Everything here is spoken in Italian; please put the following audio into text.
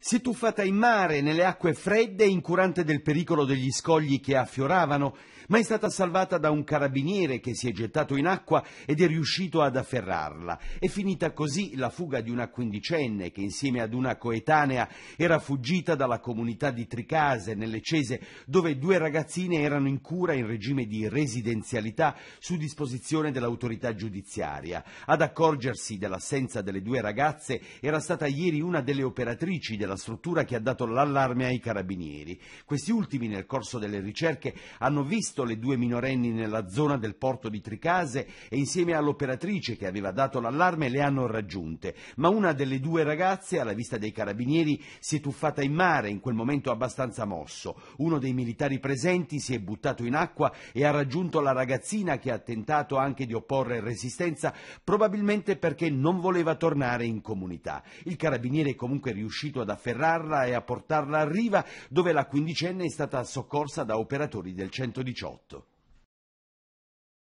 Si tuffata in mare, nelle acque fredde, incurante del pericolo degli scogli che affioravano, ma è stata salvata da un carabiniere che si è gettato in acqua ed è riuscito ad afferrarla. È finita così la fuga di una quindicenne che insieme ad una coetanea era fuggita dalla comunità di Tricase, nelle Cese, dove due ragazzine erano in cura in regime di residenzialità su disposizione dell'autorità giudiziaria. Ad accorgersi dell'assenza delle due ragazze era stata ieri una delle operatrici della della struttura che ha dato l'allarme ai carabinieri. Questi ultimi nel corso delle ricerche hanno visto le due minorenni nella zona del porto di Tricase e insieme all'operatrice che aveva dato l'allarme le hanno raggiunte, ma una delle due ragazze alla vista dei carabinieri si è tuffata in mare in quel momento abbastanza mosso. Uno dei militari presenti si è buttato in acqua e ha raggiunto la ragazzina che ha tentato anche di opporre resistenza, probabilmente perché non voleva tornare in comunità. Il carabiniere è comunque riuscito ad affrontare afferrarla e a portarla a riva dove la quindicenne è stata soccorsa da operatori del 118.